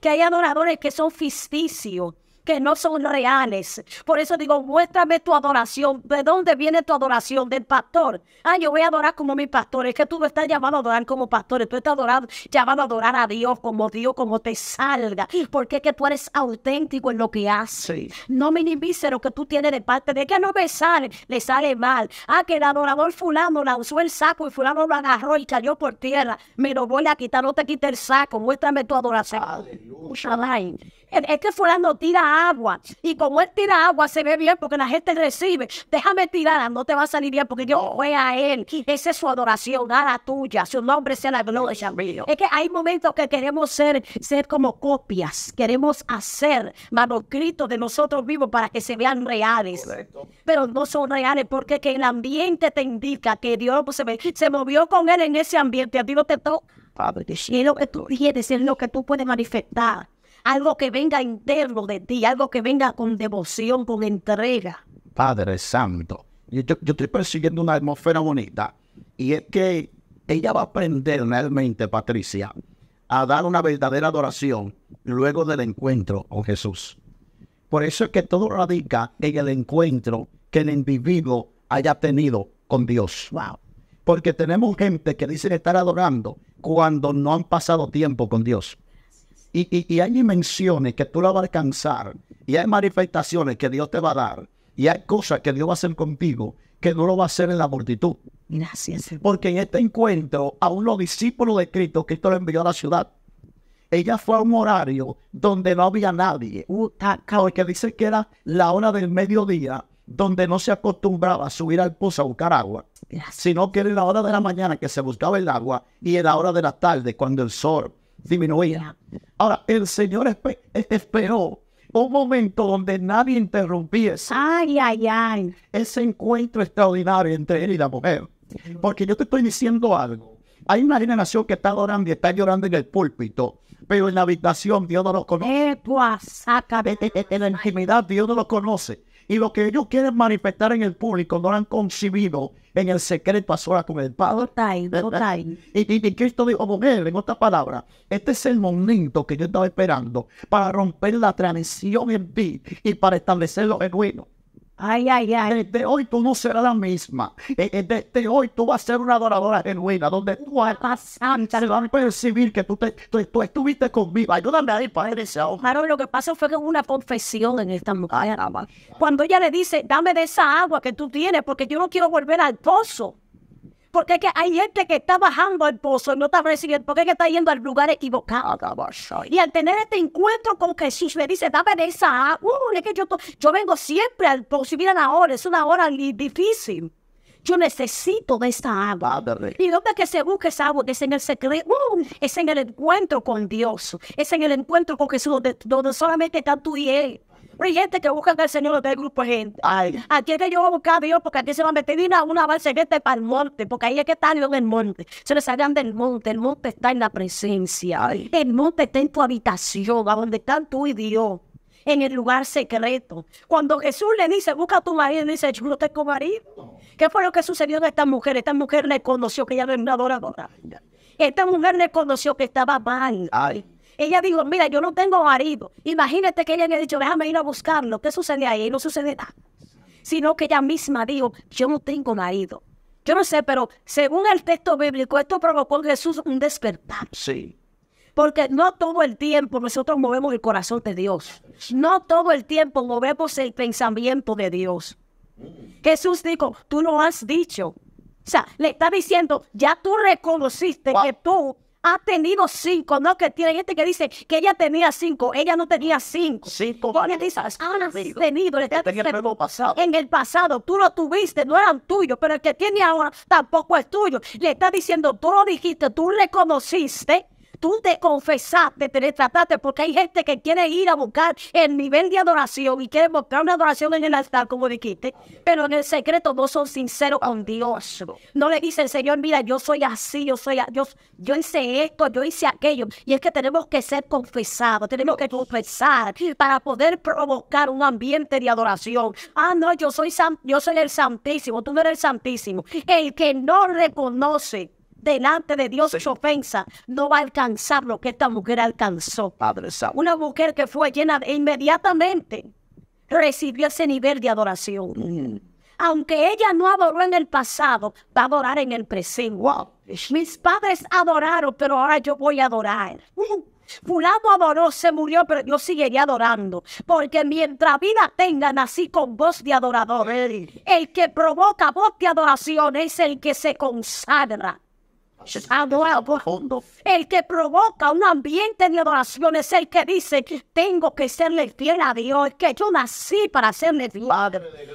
Speaker 1: que hay adoradores que son ficticios, que no son reales. Por eso digo, muéstrame tu adoración. ¿De dónde viene tu adoración? Del pastor. Ah, yo voy a adorar como mi pastor. Es que tú no estás llamado a adorar como pastor. Tú estás adorado, llamado a adorar a Dios como Dios, como te salga. Porque es que tú eres auténtico en lo que haces. No minimice lo que tú tienes de parte de que no me sale, le sale mal. Ah, que el adorador fulano la usó el saco y fulano lo agarró y cayó por tierra. Me lo voy a quitar, no te quite el saco. Muéstrame tu adoración. Aleluya es que fulano tira agua y como él tira agua se ve bien porque la gente recibe. Déjame tirar, no te va a salir bien porque yo voy a él. Esa es su adoración, a la tuya. Su nombre sea la gloria. Es que hay momentos que queremos ser, ser como copias. Queremos hacer manuscritos de nosotros vivos para que se vean reales. Pero no son reales porque que el ambiente te indica que Dios se, movió con él en ese ambiente. A ti te toca. Padre, es lo que tú es lo que tú puedes manifestar algo que venga interno de ti, algo que venga con devoción, con entrega.
Speaker 2: Padre Santo, yo, estoy persiguiendo una atmósfera bonita y es que ella va a aprender realmente, Patricia, a dar una verdadera adoración luego del encuentro con Jesús. Por eso es que todo radica en el encuentro que el individuo haya tenido con Dios. Wow. Porque tenemos gente que dice estar adorando cuando no han pasado tiempo con Dios y, hay dimensiones que tú la vas a alcanzar, y hay manifestaciones que Dios te va a dar, y hay cosas que Dios va a hacer contigo que no lo va a hacer en la multitud. Gracias. Porque en este encuentro, a los discípulos de Cristo, Cristo lo envió a la ciudad. Ella fue a un horario donde no había nadie. Uh, que dice que era la hora del mediodía donde no se acostumbraba a subir al pozo a buscar agua, sino que era la hora de la mañana que se buscaba el agua y era la hora de la tarde cuando el sol Ahora, el Señor esperó un momento donde nadie interrumpiese ay, ay, ay. ese encuentro extraordinario entre él y la mujer. Porque yo te estoy diciendo algo. Hay una generación que está adorando y está llorando en el púlpito, pero en la habitación Dios no lo conoce. Eh, eh, eh, en la intimidad Dios no lo conoce. Y lo que ellos quieren manifestar en el público no lo han concebido en el secreto a solas con el Padre.
Speaker 1: Total, eh, eh, total.
Speaker 2: Y, Cristo dijo con él, en otras palabra. este es el momento que yo estaba esperando para romper la transición en ti y para establecer lo genuino.
Speaker 1: Ay, ay, ay. Desde eh,
Speaker 2: hoy tú no serás la misma. Desde eh, eh, hoy tú vas a ser una adoradora genuina, donde tú vas
Speaker 1: a percibir que tú, te, tú, tú estuviste conmigo. Ayúdame ahí, Padre. Claro, lo que pasa fue que hubo una confesión en esta mujer. Cuando ella le dice, dame de esa agua que tú tienes, porque yo no quiero volver al pozo. Porque hay gente que está bajando al pozo, no está recibiendo, porque está yendo al lugar equivocado. Y al tener este encuentro con Jesús, me dice, dame de esa agua. Uh, es que yo, yo vengo siempre al pozo, ahora, ahora, es una hora difícil. Yo necesito de esta agua. ¿Y donde que se busca esa agua? Es en el secreto, es en el encuentro con Dios, es en el encuentro con Jesús, donde, donde solamente está tú y Él. Pero hay gente que busca al Señor del grupo de gente. Ay. Aquí es que yo voy a buscar a Dios porque aquí se va a meter una, una gente para el monte, porque ahí es que está Dios en el monte. Se le salgan del monte, el monte está en la presencia. El monte está en tu habitación, a donde están tú y Dios en el lugar secreto. Cuando Jesús le dice, busca a tu marido, dice, yo no tengo marido. ¿Qué fue lo que sucedió a esta mujer? Esta mujer le conoció que ella no era una adoradora. Esta mujer le conoció que estaba mal. Ay. Ella dijo, mira, yo no tengo marido. Imagínate que ella había dicho, déjame ir a buscarlo. ¿Qué sucede ahí? No sucede nada. Sino que ella misma dijo, yo no tengo marido. Yo no sé, pero según el texto bíblico, esto provocó en Jesús un despertar. Sí. Porque no todo el tiempo nosotros movemos el corazón de Dios. No todo el tiempo movemos el pensamiento de Dios. Jesús dijo, tú lo has dicho. O sea, le está diciendo, ya tú reconociste que tú ha tenido cinco, no que tiene gente que dice que ella tenía cinco, ella no tenía cinco. Cinco. Este Dices, ah, has tenido, el pasado. en el pasado, tú lo tuviste, no eran tuyos, pero el que tiene ahora tampoco es tuyo. Le está diciendo, tú lo dijiste, tú reconociste tú te confesaste, te retrataste, porque hay gente que quiere ir a buscar el nivel de adoración y quiere buscar una adoración en el altar, como dijiste, pero en el secreto no son sinceros con Dios. No le dicen, Señor, mira, yo soy así, yo soy, Dios, yo hice esto, yo hice aquello. Y es que tenemos que ser confesados, tenemos que confesar para poder provocar un ambiente de adoración. Ah, no, yo soy, san, yo soy el Santísimo, tú no eres el Santísimo. El que no reconoce delante de Dios su ofensa no va a alcanzar lo que esta mujer alcanzó. Una mujer que fue llena de, inmediatamente recibió ese nivel de adoración. Mm. Aunque ella no adoró en el pasado, va a adorar en el presente. Mis padres adoraron, pero ahora yo voy a adorar. Fulano adoró, se murió, pero yo seguiría adorando. Porque mientras vida tenga, nací con voz de adorador. El que provoca voz de adoración es el que se consagra profundo. El que provoca un ambiente de adoración es el que dice, tengo que serle fiel a Dios, que yo nací para serle fiel.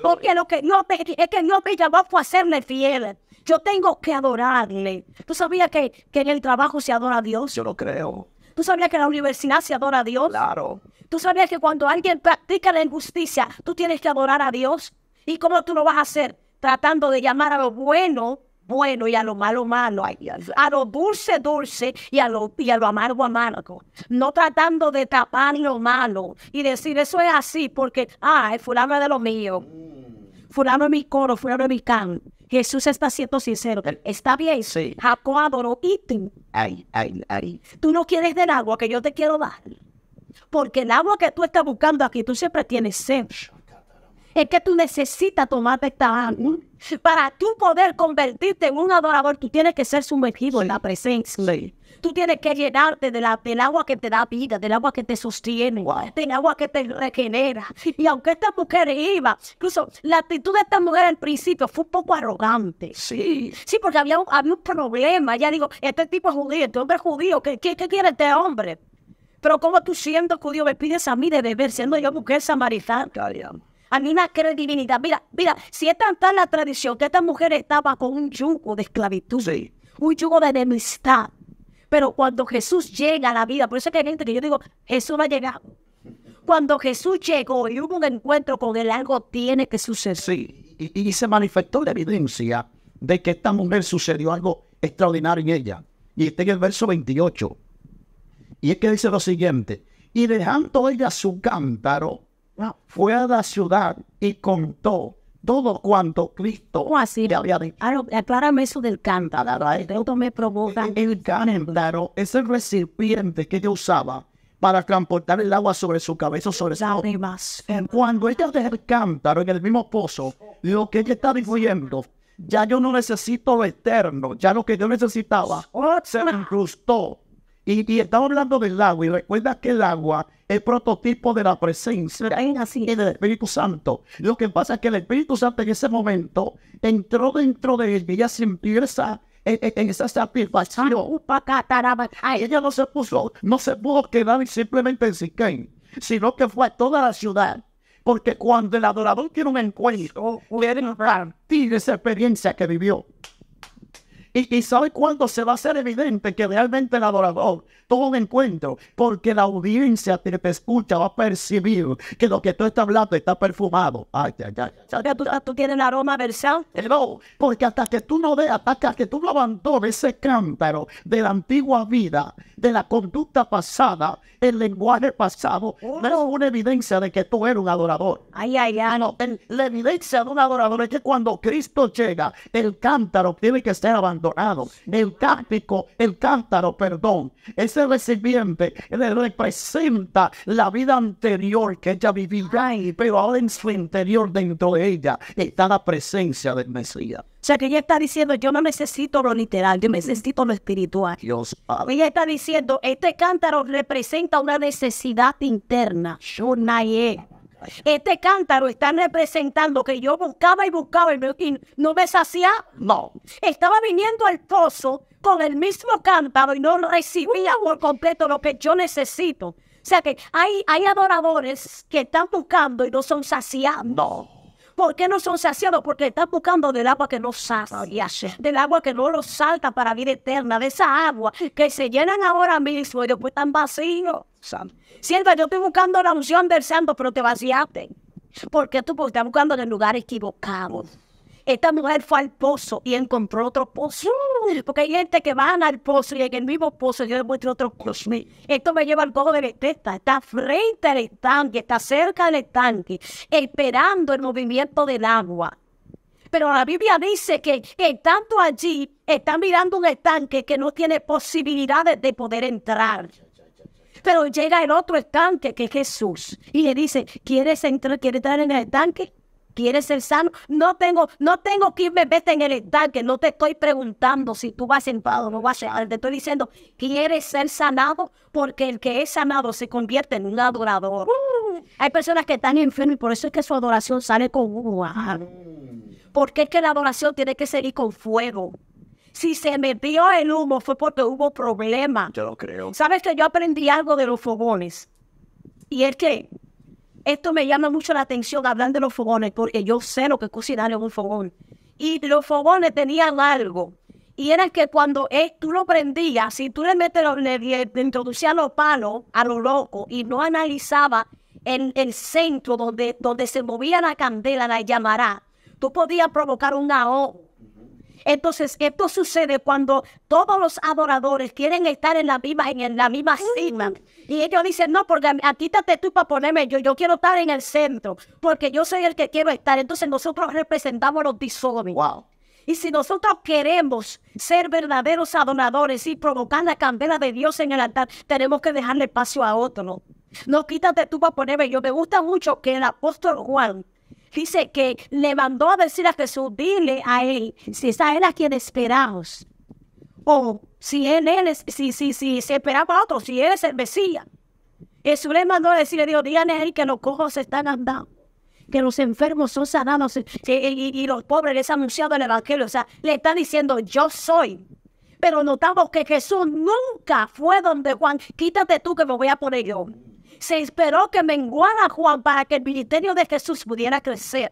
Speaker 1: Porque lo que Dios me, es que Dios me llamó fue a serle fiel. Yo tengo que adorarle. ¿Tú sabías que, en el trabajo se adora a Dios?
Speaker 2: Yo lo creo.
Speaker 1: ¿Tú sabías que en la universidad se adora a Dios? Claro. ¿Tú sabías que cuando alguien practica la injusticia, tú tienes que adorar a Dios? ¿Y cómo tú lo vas a hacer? Tratando de llamar a lo bueno bueno y a lo malo malo, a lo dulce dulce y a lo, y a lo amargo amargo. No tratando de tapar lo malo y decir eso es así porque, ay, fulano es de lo mío, fulano es mi coro, fulano es mi can. Jesús está siendo sincero. Está bien. Jacob adoró y tú.
Speaker 2: Ay, ay,
Speaker 1: ay. Tú no quieres del agua que yo te quiero dar. Porque el agua que tú estás buscando aquí, tú siempre tienes sed es que tú necesitas tomarte esta agua. Para tú poder convertirte en un adorador, tú tienes que ser sumergido en la presencia. Tú tienes que llenarte de la, del agua que te da vida, del agua que te sostiene, del agua que te regenera. Y aunque esta mujer iba, incluso la actitud de esta mujer al principio fue un poco arrogante. Sí. Sí, porque había un, problema. Ya digo, este tipo es judío, este hombre es judío. ¿Qué, qué, quiere este hombre? Pero como tú siendo judío me pides a mí de beber, siendo yo mujer samaritana a mí la credibilidad. Mira, mira, si es tan la tradición que esta mujer estaba con un yugo de esclavitud, sí. un yugo de enemistad. Pero cuando Jesús llega a la vida, por eso que hay gente que yo digo, Jesús va a llegar. Cuando Jesús llegó y hubo un encuentro con él, algo tiene que suceder. Sí, y, y
Speaker 2: se manifestó la evidencia de que esta mujer sucedió algo extraordinario en ella. Y está en el verso 28. Y es que dice lo siguiente, y dejando ella su cántaro, ...fue a la ciudad y contó todo cuanto Cristo le había dicho. aclárame eso del cántaro. Esto me provoca. El, cántaro es el recipiente que ella usaba para transportar el agua sobre su cabeza sobre su Cuando ella dejó el cántaro en el mismo pozo, lo que ella está diciendo, ya yo no necesito lo externo, ya lo que yo necesitaba se me incrustó. Y, y estaba hablando del agua, y recuerda que el agua el prototipo de la presencia así. del Espíritu Santo. Lo que pasa es que el Espíritu Santo en ese momento entró dentro de ella, ella sintió esa, e, e, en, esa satisfacción. Ah, ella no se puso, no se pudo quedar simplemente en Siquén, sino que fue a toda la ciudad. Porque cuando el adorador tiene un encuentro, oh, oh, oh. tiene esa experiencia que vivió. Y, ¿sabes cuándo se va a hacer evidente que realmente el adorador tuvo un encuentro? Porque la audiencia que te escucha va a percibir que lo que tú estás hablando está perfumado. Ay, ay, ay,
Speaker 1: ¿Sabes ¿Tú, ¿Tú, tienes el aroma
Speaker 2: versal? No, porque hasta que tú no veas, hasta que tú no abandones ese cántaro de la antigua vida, de la conducta pasada, el lenguaje pasado, no oh. una evidencia de que tú eres un adorador. Ay, ay, ay. No, la evidencia de un adorador es que cuando Cristo llega, el cántaro tiene que estar abandonado Dorado, El cántico, el cántaro, perdón, ese recipiente le representa la vida anterior que ella vivirá, pero ahora en su interior, dentro de ella, está la presencia del Mesías. O
Speaker 1: sea que ella está diciendo, yo no necesito lo literal, yo necesito lo espiritual. Dios Ella está diciendo, este cántaro representa una necesidad interna. Yo este cántaro está representando que yo buscaba y buscaba y, no me saciaba. No. Estaba viniendo al pozo con el mismo cántaro y no recibía por completo lo que yo necesito. O sea que hay, hay adoradores que están buscando y no son saciados. ¿Por qué no son saciados? Porque están buscando del agua que no sacia, del agua que no los salta para vida eterna, de esa agua que se llenan ahora mismo y después están vacíos. Sierva, yo estoy buscando la unción del santo, pero te vaciaste. ¿Por qué tú estás buscando en el lugar equivocado. Esta mujer fue al pozo y encontró otro pozo. Porque hay gente que van al pozo y en el mismo pozo yo muestro otro pozo. Esto me lleva al cojo de Bethesda. Está frente al estanque, está cerca del estanque, esperando el movimiento del agua. Pero la Biblia dice que estando allí, está mirando un estanque que no tiene posibilidades de poder entrar. Pero llega el otro estanque que es Jesús y le dice, ¿quieres entrar, quieres entrar en el estanque? ¿Quieres ser sano? No tengo, no tengo que irme, en el que No te estoy preguntando si tú vas sentado o no vas sentado. Te estoy diciendo, ¿quieres ser sanado? Porque el que es sanado se convierte en un adorador. Uh. hay personas que están enfermas y por eso es que su adoración sale con... Mm. porque es que la adoración tiene que salir con fuego. Si se metió el humo fue porque hubo problema. Yo lo creo. ¿Sabes que yo aprendí algo de los fogones? Y es que esto me llama mucho la atención hablando de los fogones, porque yo sé lo que es cocinar en un fogón. Y los fogones tenían algo. Y era que cuando tú lo prendías, si tú le, metes, introducías los palos a lo loco y no analizaba el, el centro donde, donde se movía la candela, la llamará, tú podías provocar un ahogo. Entonces, esto sucede cuando todos los adoradores quieren estar en la misma, en la misma cima. Y ellos dicen, no, porque quítate tú para ponerme yo, yo quiero estar en el centro, porque yo soy el que quiero estar. Entonces nosotros representamos los disolvidos. Y si nosotros queremos ser verdaderos adoradores y provocar la candela de Dios en el altar, tenemos que dejarle espacio a otro. No quítate tú para ponerme yo. Me gusta mucho que el apóstol Juan Dice que le mandó a decir a Jesús, dile a él, si él a quien esperamos, o si él, es, si, si, si, esperaba a otro, si él es el Mesías. Jesús le mandó a decirle, Dios, díganle a él que los cojos están andando, que los enfermos son sanados y, los pobres les ha anunciado el Evangelio. O sea, le está diciendo, yo soy. Pero notamos que Jesús nunca fue donde Juan, quítate tú que me voy a poner yo. Se esperó que menguara Juan para que el ministerio de Jesús pudiera crecer.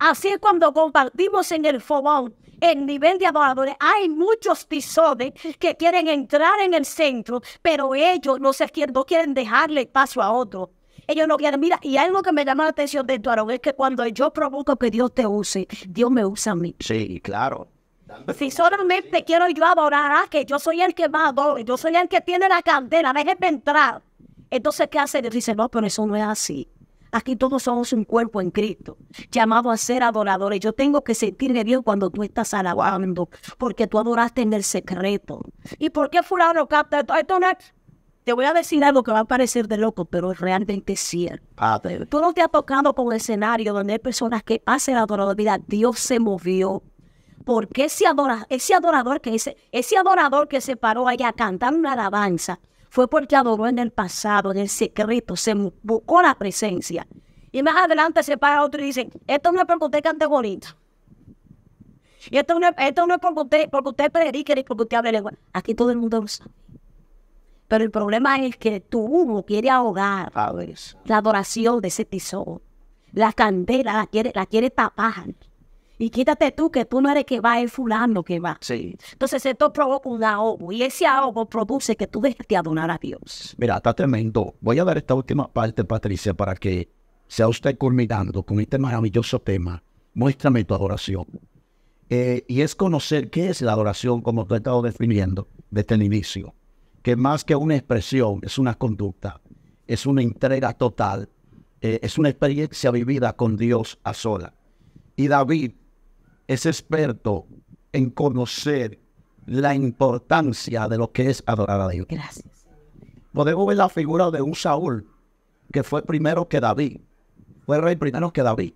Speaker 1: Así es cuando compartimos en el fogón el nivel de adoradores. Hay muchos tizones que quieren entrar en el centro, pero ellos, los izquierdos, quieren dejarle paso a otro. Ellos no quieren, mira, y algo que me llama la atención de tu es que cuando yo provoco que Dios te use, Dios me usa a mí.
Speaker 2: Sí, claro.
Speaker 1: Si solamente quiero yo adorar ah, que yo soy el que más adorar, yo soy el que tiene la candela, déjeme entrar. Entonces, ¿qué hace? Dice, no, pero eso no es así. Aquí todos somos un cuerpo en Cristo, llamado a ser adoradores. Yo tengo que sentirme bien Dios cuando tú estás alabando, porque tú adoraste en el secreto. ¿Y por qué fulano capta esto? Te voy a decir algo que va a parecer de loco, pero es realmente cierto. tú no te has tocado por el escenario donde hay personas que hacen vida Dios se movió. Porque ese, adora, ese adorador que ese adorador que se paró allá a cantar una alabanza, fue porque adoró en el pasado, en el secreto, se buscó la presencia. Y más adelante se paga otro y dice, esto no es porque usted cante bonito. Y esto no, es, porque usted, porque usted predique porque usted hable lengua. Aquí todo el mundo lo sabe. Pero el problema es que tú humo quiere ahogar la adoración de ese tesoro. La candela quiere, la quiere tapar. Y quítate tú, que tú no eres que va, el fulano que va. Sí. Entonces esto provoca un ahogo y ese ahogo produce que tú dejes de adorar a Dios.
Speaker 2: Mira, está tremendo. Voy a dar esta última parte, Patricia, para que sea usted culminando con este maravilloso tema. Muéstrame tu adoración. Eh, y es conocer qué es la adoración, como tú has estado definiendo desde el inicio. Que más que una expresión, es una conducta, es una entrega total, eh, es una experiencia vivida con Dios a sola. Y David es experto en conocer la importancia de lo que es adorar a Dios. Gracias. Podemos ver la figura de un Saúl, que fue primero que David. Fue rey primero que David,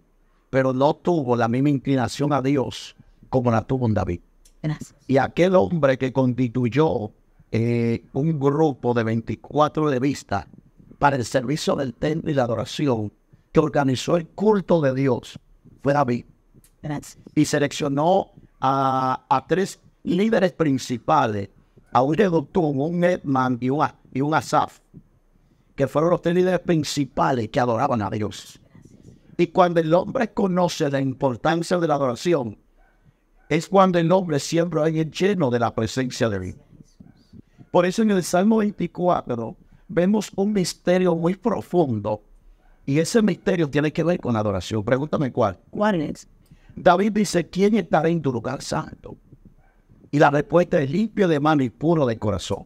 Speaker 2: pero no tuvo la misma inclinación a Dios como la tuvo un David. Gracias. Y aquel hombre que constituyó eh, un grupo de 24 de vista para el servicio del templo y la adoración, que organizó el culto de Dios, fue David. Y seleccionó a, tres líderes principales, a un Reductum, un Edman y un, Asaf, que fueron los tres líderes principales que adoraban a Dios. Y cuando el hombre conoce la importancia de la adoración, es cuando el hombre siempre hay lleno de la presencia de Dios. Por eso en el Salmo 24 vemos un misterio muy profundo. Y ese misterio tiene que ver con la adoración. Pregúntame cuál. David dice, ¿quién estará en tu lugar santo? Y la respuesta es limpio de mano y puro de corazón.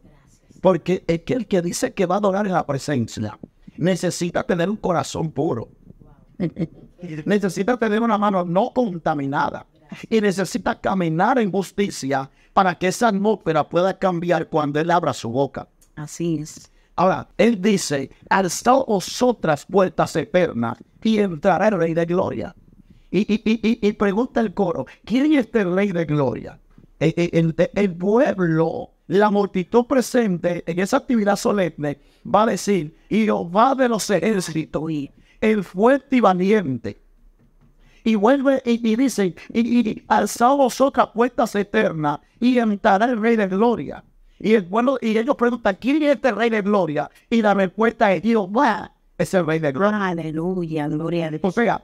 Speaker 2: Porque es que dice que va a adorar en la presencia necesita tener un corazón puro. necesita tener una mano no contaminada. Y necesita caminar en justicia para que esa atmósfera pueda cambiar cuando él abra su boca. Así es. Ahora, él dice, alzad vosotras puertas eternas y entrará el Rey de Gloria y, pregunta el coro, ¿quién es este rey de gloria? Eh, eh, el, el, pueblo, la multitud presente en esa actividad solemne va a decir, Jehová de los ejércitos, el fuerte y valiente. Y vuelve y, dice, y, alzad vosotras puestas eternas y entrará el rey de gloria. Y el pueblo, y ellos preguntan, ¿quién es este rey de gloria? Y la respuesta es, Jehová es el rey de gloria. Aleluya, gloria O sea,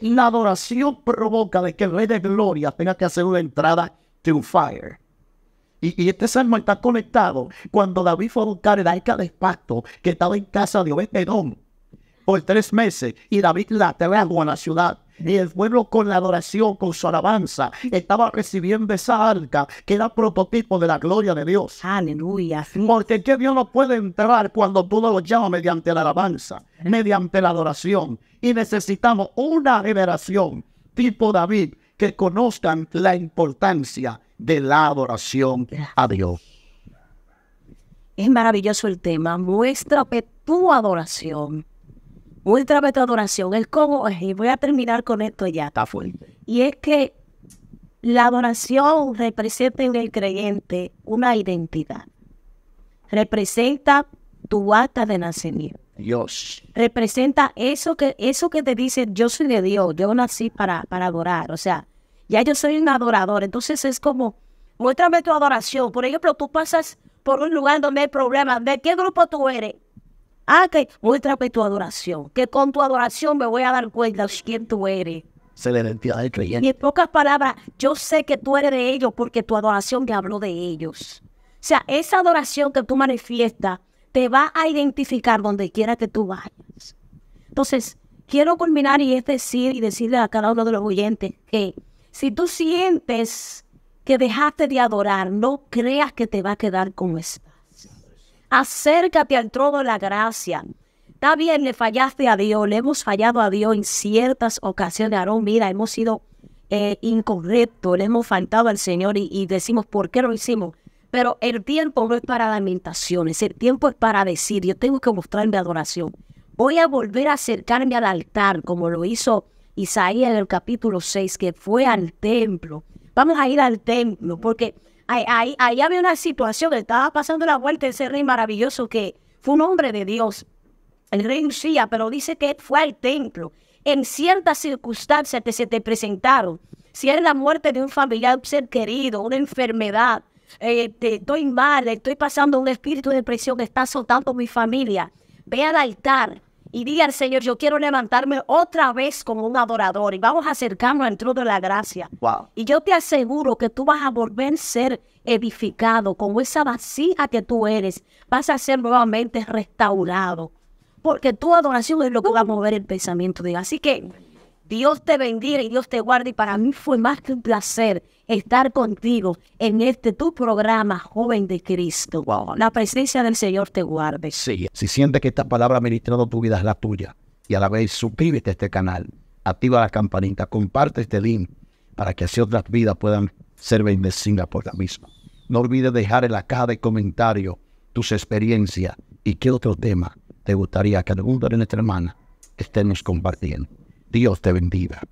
Speaker 2: la adoración provoca de que el Rey de Gloria tenga que hacer una entrada triunfal. fire. y este salmo está conectado cuando David fue a buscar el arca de pacto que estaba en casa de Obed Edom por tres meses y David la trajo a la ciudad y el pueblo con la adoración, con su alabanza, estaba recibiendo esa arca que era prototipo de la gloria de Dios. Aleluya. Porque que Dios no puede entrar cuando tú no lo llamas mediante la alabanza, mediante la adoración. Y necesitamos una liberación, tipo David que conozcan la importancia de la adoración a Dios.
Speaker 1: Es maravilloso el tema. Muestra tu adoración Muéstrame tu adoración, es como, y voy a terminar con esto ya. Está fuerte. Y es que la adoración representa en el creyente una identidad. Representa tu acta de nacimiento.
Speaker 2: Dios.
Speaker 1: Representa eso que, eso que te dice, yo soy de Dios, yo nací para, para adorar. O sea, ya yo soy un adorador. Entonces es como, muéstrame tu adoración. Por ejemplo, tú pasas por un lugar donde hay problemas, ¿de qué grupo tú eres? Ah, que muéstrame tu adoración, que con tu adoración me voy a dar cuenta de quién tú eres.
Speaker 2: Y
Speaker 1: en pocas palabras, yo sé que tú eres de ellos porque tu adoración me habló de ellos. O sea, esa adoración que tú manifiestas te va a identificar donde quiera que tú vayas. Entonces, quiero culminar y es decir y decirle a cada uno de los oyentes que si tú sientes que dejaste de adorar, no creas que te va a quedar con está. Acércate al trono de la gracia. Está bien, le fallaste a Dios, le hemos fallado a Dios en ciertas ocasiones. Aarón, mira, hemos sido incorrecto eh, incorrectos, le hemos faltado al Señor y, decimos, ¿por qué lo hicimos? Pero el tiempo no es para lamentaciones, el tiempo es para decir, yo tengo que mostrar mi adoración. Voy a volver a acercarme al altar, como lo hizo Isaías en el capítulo 6, que fue al templo. Vamos a ir al templo, porque Ahí, había una situación, estaba pasando la vuelta ese rey maravilloso que fue un hombre de Dios, el rey Usía, pero dice que fue al templo. En ciertas circunstancias que se te presentaron, si es la muerte de un familiar, un ser querido, una enfermedad, eh, estoy mal, estoy pasando un espíritu de depresión que está azotando mi familia, ve al altar, y al Señor, yo quiero levantarme otra vez como un adorador y vamos a acercarnos al trono de la gracia. Wow. Y yo te aseguro que tú vas a volver a ser edificado, como esa vasija que tú eres, vas a ser nuevamente restaurado, porque tu adoración es lo que va a mover el pensamiento de Así que Dios te bendiga y Dios te guarde. Y para mí fue más que un placer estar contigo en este tu programa, joven de Cristo. La presencia del Señor te guarde.
Speaker 2: Sí, si sientes que esta palabra ministrado tu vida es la tuya, y a la vez suscríbete a este canal, activa la campanita, comparte este link para que así otras vidas puedan ser bendecidas por la misma. No olvides dejar en la caja de comentarios tus experiencias y qué otro tema te gustaría que alguna de nuestra hermana estemos compartiendo. Dios te bendiga.